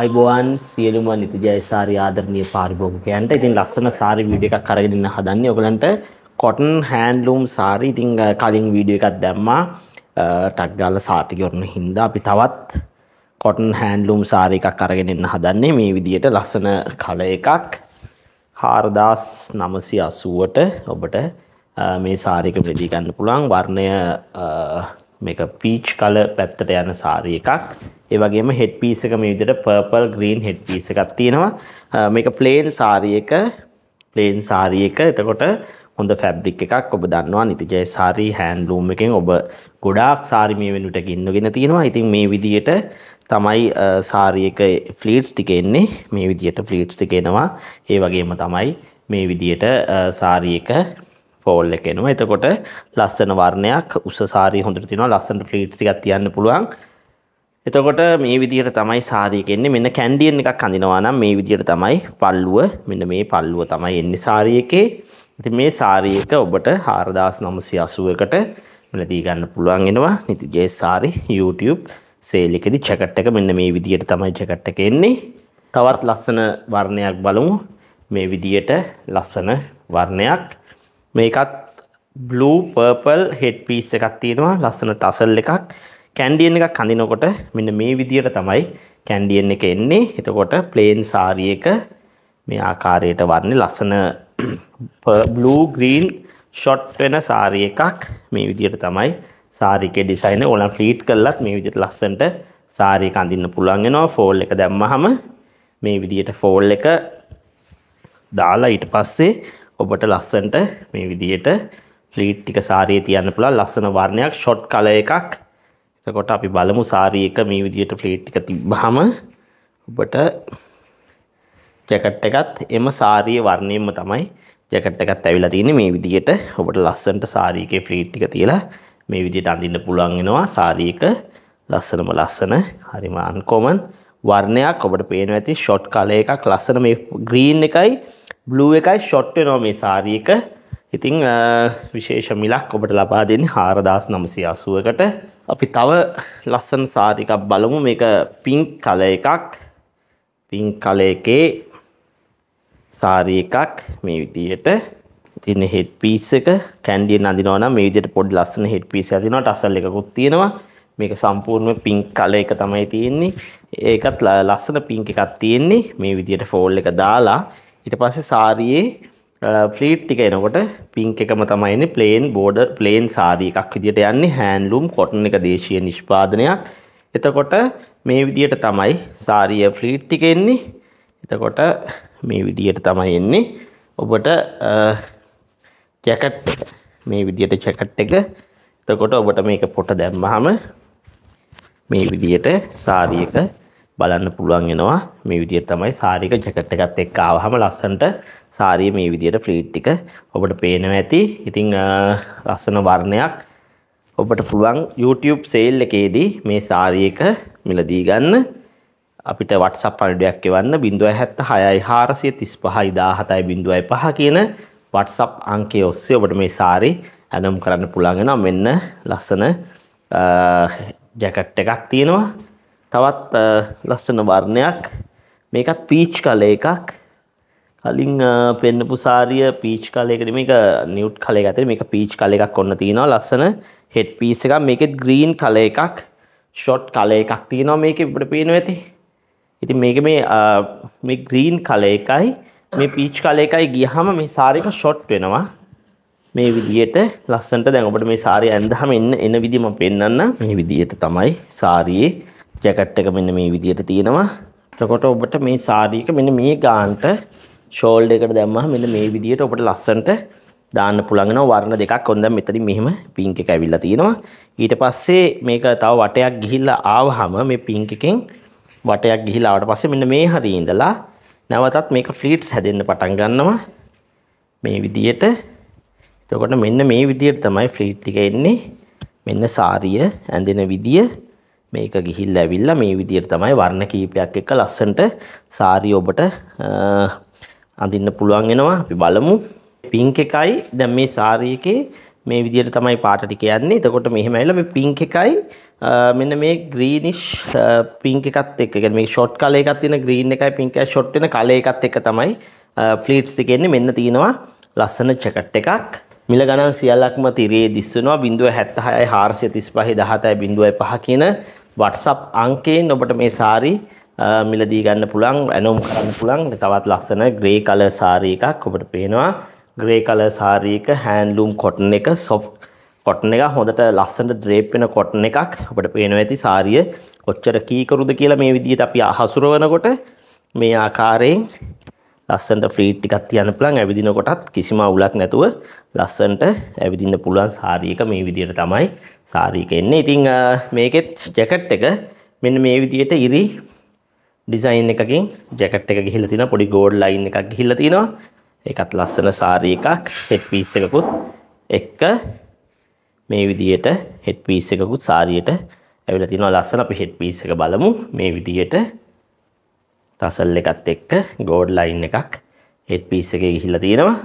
අයිබෝවන් සියලුම නිතිජයසාරි ආදරණීය පාරිභෝගිකයන්ට ඉතින් ලස්සන සාරි වීඩියෝ එකක් අරගෙන ඉන්න හදන්නේ. ඔයගලන්ට cotton handloom සාරි ඉතින් කලින් වීඩියෝ එකක් දැම්මා. ටක් ගාලා සාටි කරන හින්දා අපි තවත් cotton handloom සාරි එකක් අරගෙන ඉන්න හදන්නේ. මේ විදියට ලස්සන කල එකක් 4980ට ඔබට මේ සාරි එක බෙදී ගන්න පුළුවන්. වර්ණය මේක පීච් කල පැත්තට යන සාරී එකක්. ඒ වගේම හෙඩ් පීස් එක මේ විදිහට පර්පල් ග්‍රීන් හෙඩ් පීස් එකක් තියෙනවා. මේක ප්ලේන් සාරී එක ප්ලේන් සාරී එක. එතකොට හොඳ ෆැබ්‍රික් එකක් ඔබ දන්නවා නිතිජය සාරී හෑන්ඩ්ලූම් එකෙන් ඔබ ගොඩාක් සාරි මේ වෙනුවට ගින්නගෙන තියෙනවා. ඉතින් මේ විදිහට තමයි සාරී එක ෆ්ලීට්ස් ටික එන්නේ. මේ විදිහට ෆ්ලීට්ස් ටික එනවා. ඒ වගේම තමයි මේ විදිහට සාරී එක ෆෝල් එක එනවා එතකොට ලස්සන වර්ණයක් උසසාරී හොඳට තියෙනවා ලස්සනට ෆ්ලීට් ටිකක් තියන්න පුළුවන් එතකොට මේ විදිහට තමයි සාරියක එන්නේ මෙන්න කැන්ඩියන් එකක් අඳිනවා නම් මේ විදිහට තමයි පල්ලුව මෙන්න මේ පල්ලුව තමයි එන්නේ සාරියකේ ඉතින් මේ සාරියක ඔබට 4980කට මිලදී ගන්න පුළුවන් වෙනවා නිතිගේ සාරි YouTube සේල් එකේදී ජැකට් එක මෙන්න මේ විදිහට තමයි ජැකට් එක එන්නේ තවත් ලස්සන වර්ණයක් බලමු මේ විදියට ලස්සන වර්ණයක් මේකත් බ්ලූ පර්පල් හෙඩ් පිස් එකක් තියෙනවා ලස්සන ටසල් එකක් කැන්ඩියෙන් එකක් කඳිනකොට මෙන්න මේ විදියට තමයි කැන්ඩියෙන් එක එන්නේ එතකොට ප්ලේන් සාරිය එක මේ ආකාරයට වන්නේ ලස්සන බ්ලූ ග්‍රීන් ෂොට් වෙන සාරිය එකක් මේ විදියට තමයි සාරිකේ ඩිසයින් එක ඕලම් ෆ්ලීට් කළත් මේ විදියට ලස්සනට සාරිය කඳින්න පුළුවන් වෙනවා ෆෝල් එක දැම්මහම මේ විදියට ෆෝල් එක දාලා ඊට පස්සේ ඔබට ලස්සන්ට මේ විදියට ෆ්ලීට් ටික සාරියේ තියන්න පුළුවන් ලස්සන වර්ණයක් ෂොට් කලර් එකක්. එතකොට අපි බලමු සාරී එක මේ විදියට ෆ්ලීට් ටික තිබ්බහම ඔබට ජැකට් එකත් එම සාරියේ වර්ණයෙන්ම තමයි ජැකට් එකත් ඇවිල්ලා තියෙන්නේ මේ විදියට. ඔබට ලස්සනට සාරී එකේ ෆ්ලීට් ටික තියලා මේ විදියට අඳින්න පුළුවන් වෙනවා සාරී එක ලස්සනම ලස්සන හරිම අන්කොමන් වර්ණයක් ඔබට පේනවා ඇති ෂොට් කලර් එකක් ලස්සන මේ ග්‍රීන් එකයි බ්ලූ එකයි ෂොට් වෙනවා මේ සාරී එක. ඉතින් විශේෂ මිලක් ඔබට ලබා දෙන්නේ 4980කට. අපි තව ලස්සන සාරි එකක් බලමු. මේක පින්ක් කලර් එකක්. පින්ක් කලර් එකේ සාරි එකක් මේ විදිහට. ඉතින් හෙඩ් පීස් එක කැන්ඩියෙන් අඳිනවා නම් මේ විදිහට පොඩි ලස්සන හෙඩ් පීස් එකක් තියෙනවා. ටසල් එකකුත් තියෙනවා. මේක සම්පූර්ණම පින්ක් කලර් එක තමයි තියෙන්නේ. ඒකත් ලස්සන පින්ක් එකක් තියෙන්නේ. මේ විදිහට ෆෝල් එක දාලා ඊට පස්සේ සාරියේ ෆ්ලීට් ටික එනකොට පිංක් එකම තමයි එන්නේ ප්ලේන් බෝඩර් ප්ලේන් සාරී එකක් විදියට යන්නේ හෑන්ඩ්ලූම් කොටන් එක දේශීය නිෂ්පාදනයක්. එතකොට මේ විදියට තමයි සාරිය ෆ්ලීට් ටික එන්නේ. එතකොට මේ විදියට තමයි එන්නේ. ඔබට ජැකට් එක මේ විදියට ජැකට් එක. එතකොට ඔබට මේක පොට දැම්මහම මේ විදියට සාරියක බලන්න පුළුවන් වෙනවා මේ විදිහට තමයි සාරික ජැකට් එකත් එක්ක ආවහම ලස්සනට සාරිය මේ විදිහට ෆ්ලීට් ටික ඔබට පේනවා ඇති. ඉතින් ලස්සන වර්ණයක් ඔබට පුළුවන් YouTube sale එකේදී මේ සාරිය එක මිලදී ගන්න. අපිට WhatsApp අඩුවක් එවන්න 07643517075 කියන WhatsApp අංකය ඔස්සේ ඔබට මේ සාරි ඇනම් කරන්න පුළුවන් වෙනවා. මෙන්න ලස්සන ජැකට් එකක් තියෙනවා. තවත් ලස්සන වර්ණයක් මේකත් පීච් කල එකක් කලින් පෙන්න්නපු සාරිය පීච් කලයකට මේක නිියුට් කලේ ඇතේ මේක පීච් කල එකක් ඔන්න තියෙනවා ලස්සන හෙට් පිස් එක මේකෙත් ග්‍රීන් කල එකක් ෂොට් කල එකක් තියෙනවා මේක ඉට පේන ඇති ඉති මේක මේ ග්‍රීන් කල එකයි මේ පීච් කල එකයි ගියහම මේ සාරික ෂොට් වෙනවා මේ විදියට ලස්සන්ට දැඟට මේ සාරය ඇඳහම එන්න එන විදිම පෙන්න්න මේ විදියට තමයි සාරයේ ජැකට් එක මෙන්න මේ විදිහට තියෙනවා. එතකොට ඔබට මේ සාරී එක මෙන්න මේ ගානට ෂෝල්ඩර් එකට දැම්මහම මෙන්න මේ විදිහට ඔබට ලස්සනට දාන්න පුළුවන් වෙනවා වර්ණ දෙකක්. ඔන්න දැන් මෙතනින් මෙහෙම පින්ක් එක ඇවිල්ලා තියෙනවා. ඊට පස්සේ මේක තව වටයක් ගිහිල්ලා ආවහම මේ පින්ක් එකෙන් වටයක් ගිහිල්ලා ආවට පස්සේ මෙන්න මේ හරිය ඉඳලා නැවතත් මේක ෆ්ලීට්ස් හැදෙන්න පටන් ගන්නවා. මේ විදියට එතකොට මෙන්න මේ විදියට තමයි ෆ්ලීට් එක එන්නේ. මෙන්න සාරිය ඇඳෙන විදිය මේක ගිහිල්ලා ඇවිල්ලා මේ විදියට තමයි වර්ණ කීපයක් එක්ක ලස්සනට සාරිය ඔබට අඳින්න පුළුවන් වෙනවා. අපි බලමු. පින්ක් එකයි දැන් මේ සාරි එකේ මේ විදියට තමයි පාට ටික යන්නේ. එතකොට මෙහෙම ඇවිල්ලා මේ පින්ක් එකයි මෙන්න මේ ග්‍රීනිෂ් පින්ක් එකත් එක්ක. يعني මේ ෂොට් කලර් එකක් තියෙන ග්‍රීන් එකයි පින්ක් එකයි ෂොට් වෙන කලර් එකත් එක්ක තමයි ෆ්ලීට්ස් ටික එන්නේ. මෙන්න තියෙනවා ලස්සන ජැකට් එකක්. මිල ගණන් සියල්ලක්ම තිරේ දිස් වෙනවා 0.76 435 17.5 කියන WhatsApp අංකයෙන් ඔබට මේ සාරි මිලදී ගන්න පුළුවන් ඇනෝම් කරන්න පුළුවන් තවත් ලස්සන ග්‍රේ කලර් සාරී එකක් ඔබට පේනවා ග්‍රේ කලර් සාරී එක හෑන්ඩ්ලූම් කොටන් එක සොෆ්ට් කොටන් එක හොඳට ලස්සනට ඩ්‍රේප් වෙන කොටන් එකක් ඔබට පේනවා ඇති සාරිය කොච්චර කීකරුද කියලා මේ විදිහට අපි හසුරවනකොට මේ ආකාරයෙන් ලස්සන්ට ෆ්‍රීට් එකක් තියන්න පුළුවන් ඇවිදිනකොටත් කිසිම අවුලක් නැතුව ලස්සන්ට ඇවිදින්න පුළුවන් සාරී එක මේ විදිහට තමයි සාරී එක එන්නේ. ඉතින් මේකෙත් ජැකට් එක මෙන්න මේ විදිහට ඉරි ඩිසයින් එකකින් ජැකට් එක ගිහිල්ලා තිනවා පොඩි ගෝල්ඩ් ලයින් එකක් ගිහිල්ලා තිනවා. ඒකත් ලස්සන සාරී එකක් හෙඩ් පීස් එකකුත් එක්ක මේ විදිහට හෙඩ් පීස් එකකුත් සාරියට ඇවිල්ලා තිනවා ලස්සන අපි හෙඩ් පීස් එක බලමු මේ විදිහට තසල් එකත් එක්ක ගෝඩ් ලයින් එකක් හෙඩ් පීස් එකේ ගිහිල්ලා තියෙනවා.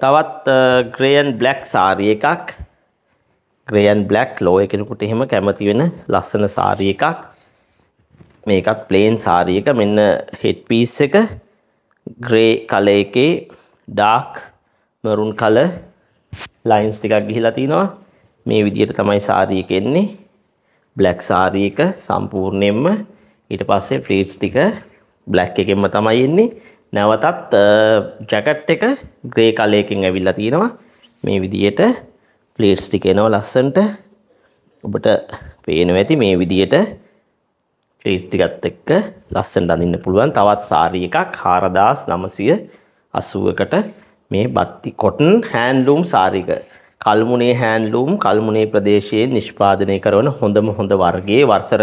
තවත් ග්‍රේයන් බ්ලැක් සාරිය එකක් ග්‍රේයන් බ්ලැක් ලෝ කෙනෙකුට එහෙම කැමති වෙන ලස්සන සාරිය එකක්. මේකත් ප්ලේන් සාරිය එක මෙන්න හෙඩ් පීස් එක ග්‍රේ කලර් එකේ ඩාර්ක් මරුන් කලර් ලයින්ස් ටිකක් ගිහිලා තිනවා මේ විදිහට තමයි සාරිය එක එන්නේ බ්ලැක් සාරිය එක සම්පූර්ණයෙන්ම ඊට පස්සේ ෆ්ලීට්ස් ටික බ්ලැක් එකෙන්ම තමයි එන්නේ නැවතත් ජැකට් එක ග්‍රේ කලයකින් ඇවිල්ලා තියෙනවා මේ විදියට ෆ්ලීට්ස් ටික එනවා ලස්සන්ට ඔබට පේනවා ඇති මේ විදියට ෆ්ලීට්ස් ටිකත් එක්ක ලස්සනට අඳින්න පුළුවන් තවත් සාරී එකක් 4980කට මේ බත්ති කොටන් හෑන්ඩ්ලූම් සාරික කල්මුණේ හෑන්ලූම් කල්මුණේ ප්‍රදේශයේ නිෂ්පාදනය කරන හොඳම හොඳ වර්ගයේ වර්සර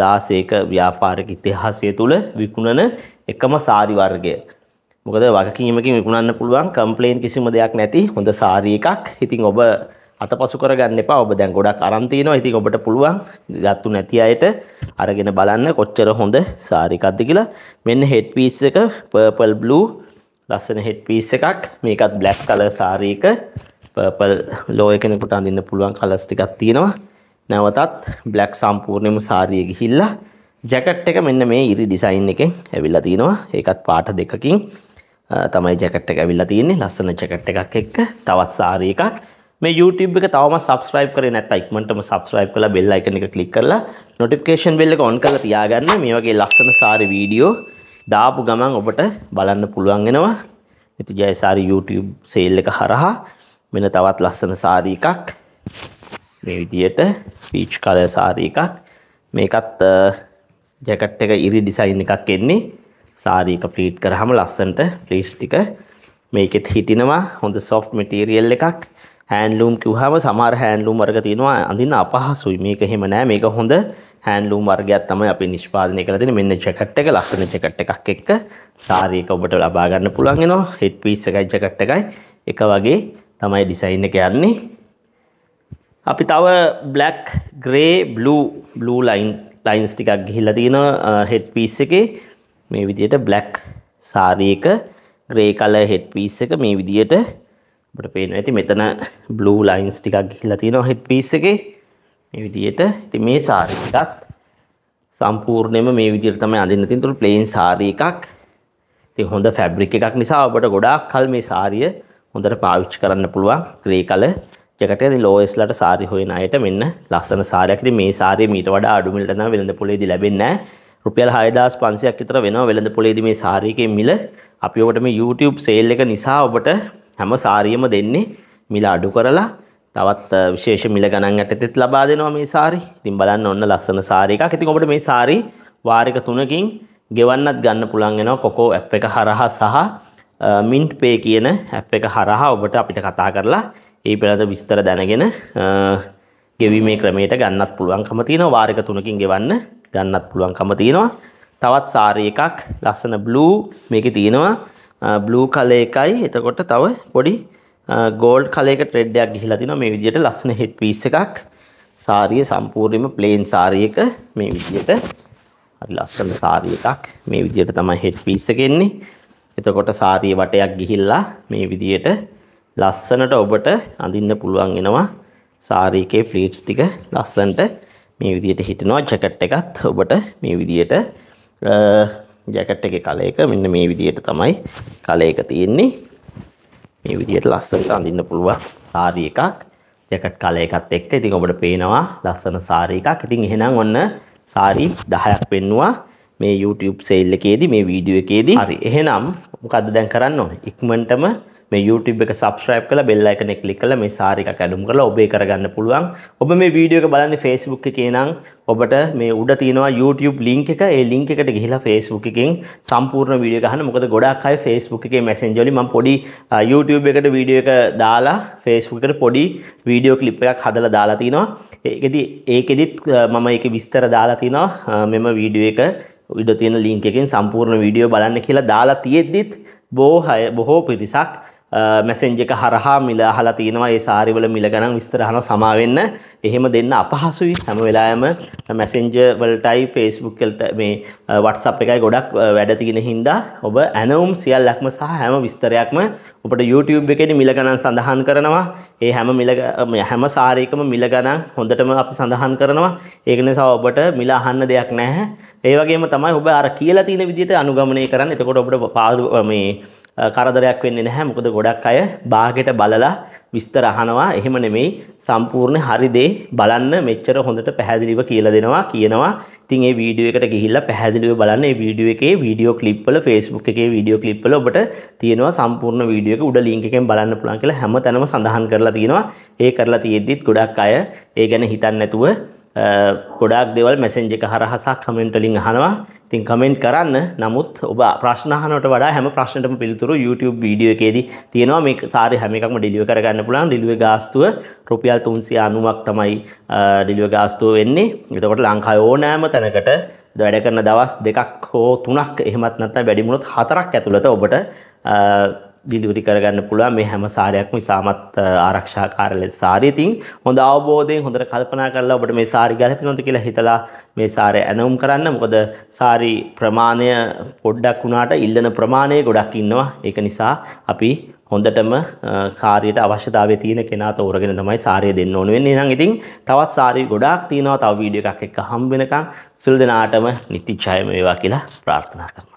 දාසේක ව්‍යාපාරික ඉතිහාසය තුළ විකුණන එකම සාරි වර්ගය. මොකද වගකීමකින් විකුණන්න පුළුවන් කම්පලේන් කිසිම දෙයක් නැති හොඳ සාරී එකක්. ඉතින් ඔබ අතපසු කරගන්න එපා. ඔබ දැන් ගොඩක් අරන් තිනවා. ඉතින් ඔබට පුළුවන් ගත්තු නැති අයට අරගෙන බලන්න කොච්චර හොඳ සාරී එකක්ද කියලා. මෙන්න හෙඩ් පීස් එක purple blue ලස්සන හෙඩ් පීස් එකක්. මේකත් black color සාරී එක. පර්පල් ලෝය කෙනෙකුට අඳන්න පුළුවන් කලස් ටිකක් තියෙනවා නැවතත් බ්ලක් සම්පූර්ණයම සාරිය ගිහිල්ලා ජැකට් එක මෙන්න මේ ඉරි ඩිසයින් එකෙන් ඇවිල්ලා තියෙනවා ඒකත් පාට දෙකකින් තමයි ජැකට් එක ඇවිල්ලා තියෙන්නේ ලස්සන ජැකට් එකක් එක්ක තවත් සාරී එකක් මේ YouTube එක තවම subscribe කරේ නැත්නම් ඉක්මනටම subscribe කරලා bell icon එක click කරලා notification bell එක on කරලා තියාගන්න මේ වගේ ලස්සන සාරී වීඩියෝ දාපු ගමන් ඔබට බලන්න පුළුවන් වෙනවා ඉතින් ජයසාරි YouTube sale එක හරහා මෙන තවත් ලස්සන සාරී එකක් මේ විදියට පීච් කලර් සාරී එකක් මේකත් ජැකට් එක ඉරි ඩිසයින් එකක් එන්නේ සාරී එක ප්ලීට් කරාම ලස්සනට ප්ලීට්ස් ටික මේකෙත් හිටිනවා හොඳ සොෆ්ට් මටීරියල් එකක් හැන්ලූම් කිව්හම සමහර හැන්ලූම් වර්ග තියෙනවා අඳින්න අපහසුයි මේක එහෙම නෑ මේක හොඳ හැන්ලූම් වර්ගයක් තමයි අපි නිෂ්පාදනය කරලා තියෙන්නේ මෙන්න ජැකට් එක ලස්සන ජැකට් එකක් එක්ක සාරී එක ඔබට ලබා ගන්න පුළුවන් වෙනවා හෙඩ් පීස් එකයි ජැකට් එකයි එක වගේ තමයි ඩිසයින් එක යන්නේ අපි තව black grey blue blue line lines ටිකක් ගිහිල්ලා තියෙනවා හෙඩ් පීස් එකේ මේ විදියට බ්ලක් සාරී එක ග්‍රේ කලර් හෙඩ් පීස් එක මේ විදියට අපිට පේනවා ඇති මෙතන බ්ලූ ලයින්ස් ටිකක් ගිහිල්ලා තියෙනවා හෙඩ් පීස් එකේ මේ විදියට ඉතින් මේ සාරී ටිකත් සම්පූර්ණයෙන්ම මේ විදියට තමයි අඳින්න තියෙන තුරු ප්ලේන් සාරී එකක් ඉතින් හොඳ ෆැබ්‍රික් එකක් නිසා ඔබට ගොඩාක් කල් මේ සාරිය හොඳට පාවිච්චි කරන්න පුළුවන් ග්‍රේ කලර් ජැකට් එක ඉතින් ලෝවෙස්ලාට සාරි හොයන අයට මෙන්න ලස්සන සාරියක්. ඉතින් මේ සාරිය මීට වඩා අඩු මිලට නම් වෙළඳ පොලේදී වෙලෙන්නේ රුපියල් 6500ක් විතර වෙනවා වෙළඳ පොලේදී මේ සාරියකේ මිල. අපි ඔබට මේ YouTube sale එක නිසා ඔබට හැම සාරියම දෙන්නේ මිල අඩු කරලා තවත් විශේෂ මිල ගණන් යටතේත් ලබා දෙනවා මේ සාරි. ඉතින් බලන්න ඔන්න ලස්සන සාරි එකක්. ඉතින් ඔබට මේ සාරි වාරික තුනකින් ගෙවන්නත් ගන්න පුළුවන් වෙනවා කොකෝ app එක හරහා සහ මින්ට් පේ කියන ඇප් එක හරහා ඔබට අපිට කතා කරලා ඒ පිළඳ විස්තර දැනගෙන ගෙවීමේ ක්‍රමයට ගන්නත් පුළුවන්කම තියෙනවා වාරික තුනකින් ගෙවන්න ගන්නත් පුළුවන්කම තියෙනවා තවත් සාරී එකක් ලස්සන බ්ලූ මේකේ තියෙනවා බ්ලූ කලර් එකයි එතකොට තව පොඩි ගෝල්ඩ් කලර් එක ට්‍රෙඩ් එකක් ගිහිලා තිනවා මේ විදිහට ලස්සන හෙඩ් පීස් එකක් සාරිය සම්පූර්ණයෙන්ම ප්ලේන් සාරිය එක මේ විදිහට හරි ලස්සන සාරිය එකක් මේ විදිහට තමයි හෙඩ් පීස් එක එන්නේ එතකොට සාරිය වටයක් ගිහිල්ලා මේ විදියට ලස්සනට ඔබට අඳින්න පුළුවන් වෙනවා සාරීකේ ෆ්ලීට්ස් ටික ලස්සනට මේ විදියට හිටිනවා ජැකට් එකත් ඔබට මේ විදියට ජැකට් එකේ කලයක මෙන්න මේ විදියට තමයි කලයක තියෙන්නේ මේ විදියට ලස්සනට අඳින්න පුළුවන් සාරිය එකක් ජැකට් කලයකත් එක්ක ඉතින් ඔබට පේනවා ලස්සන සාරිය එකක් ඉතින් එහෙනම් ඔන්න සාරි 10ක් පෙන්නවා මේ YouTube සේල් එකේදී මේ වීඩියෝ එකේදී හරි එහෙනම් මොකද දැන් කරන්න ඕනේ ඉක්මනටම මේ YouTube එක subscribe කරලා bell icon එක click කරලා මේ සාරි එකක් ඇඩුම් කරලා ඔබේ කරගන්න පුළුවන්. ඔබ මේ වීඩියෝ එක බලන්නේ Facebook එකේ නම් ඔබට මේ උඩ තියෙනවා YouTube link එක. ඒ link එකට ගිහිලා Facebook එකෙන් සම්පූර්ණ වීඩියෝ එක අහන්න. මොකද ගොඩක් අය Facebook එකේ Messenger වලින් මම පොඩි YouTube එකට වීඩියෝ එක දාලා Facebook එකට පොඩි වීඩියෝ clip එකක් හදලා දාලා තිනවා. ඒකෙදි ඒකෙදිත් මම ඒකේ විස්තර දාලා තිනවා මෙම වීඩියෝ එක ඉඩ තියෙන ලිංකෙන් සම්පූර්ණ වීඩියෝ බලන්න කියලා දාලා තියෙද්දිත් බෝහය බොහෝ පිරිසක් මැසෙන්ජ එක හරහා මිල අහලා තියෙනවා ඒ සාරිවල මිල ගණන් විස්තර අහනවා සමාවෙන්න එහෙම දෙන්න අපහසුයි හැම වෙලාවෙම මැසෙන්ජර් වලටයි Facebook වලට මේ WhatsApp එකයි ගොඩක් වැඩ තියෙන හින්දා ඔබ ඇනවුම් සියල්ලක්ම සහ හැම විස්තරයක්ම ඔබට YouTube එකේදී මිල ගණන් සඳහන් කරනවා ඒ හැම මිල හැම සාරීකම මිල ගණන් හොඳටම අපි සඳහන් කරනවා ඒක නිසා ඔබට මිල අහන්න දෙයක් නැහැ ඒ වගේම තමයි ඔබ අර කියලා තියෙන විදිහට අනුගමනය කරන්න එතකොට ඔබට පාඩු මේ කරදරයක් වෙන්නේ නැහැ මොකද ගොඩක් අය බාගෙට බලලා විස්තර අහනවා එහෙම නෙමෙයි සම්පූර්ණ හරි දේ බලන්න මෙච්චර හොඳට පැහැදිලිව කියලා දෙනවා කියනවා ඉතින් ඒ වීඩියෝ එකට ගිහිල්ලා පැහැදිලිව බලන්න ඒ වීඩියෝ එකේ වීඩියෝ ක්ලිප් වල Facebook එකේ වීඩියෝ ක්ලිප් වල ඔබට තියෙනවා සම්පූර්ණ වීඩියෝ එක උඩ ලින්ක් එකෙන් බලන්න පුළුවන් කියලා හැමතැනම සඳහන් කරලා තියෙනවා ඒ කරලා තියෙද්දිත් ගොඩක් අය ඒ ගැන හිතන්නේ නැතුව ගොඩාක් දෙවල් මැසෙන්ජ් එක හරහා සහ කමෙන්ට් වලින් අහනවා තින් කමෙන්ට් කරන්න නමුත් ඔබ ප්‍රශ්නහනට වඩා හැම ප්‍රශ්නටම පිළිතුරු YouTube වීඩියෝ එකේදී තියෙනවා මේ සාරි හැම එකක්ම ඩිලිවර් කරගන්න පුළුවන් ඩිලිවර් ගාස්තුව රුපියල් 390ක් තමයි ඩිලිවර් ගාස්තුව වෙන්නේ. එතකොට ලංකාවේ ඕනෑම තැනකට වැඩ කරන දවස් දෙකක් හෝ තුනක් එහෙමත් නැත්නම් වැඩිමුණොත් හතරක් ඇතුළත ඔබට දිලිවරි කරගන්න පුළුවන් මේ හැම සාරයක්ම ඉතාමත් ආරක්ෂාකාර ලෙස සාරිතින් හොඳ අවබෝධයෙන් හොඳට කල්පනා කරලා ඔබට මේ සාරි ගැලපෙනවද කියලා හිතලා මේ සාරය ඇනවුම් කරන්න මොකද සාරි ප්‍රමාණය පොඩ්ඩක් වුණාට ඉල්ලන ප්‍රමාණය ගොඩක් ඉන්නවා ඒක නිසා අපි හොඳටම කාර්යයට අවශ්‍යතාවය තියෙන කෙනා තෝරගෙන තමයි සාරය දෙන්න ඕන වෙන්නේ. එහෙනම් ඉතින් තවත් සාරි ගොඩාක් තියෙනවා. තව වීඩියෝ එකක් එක්ක හම් වෙනකන් සිල් දෙනාටම නිතිචයම වේවා කියලා ප්‍රාර්ථනා කරනවා.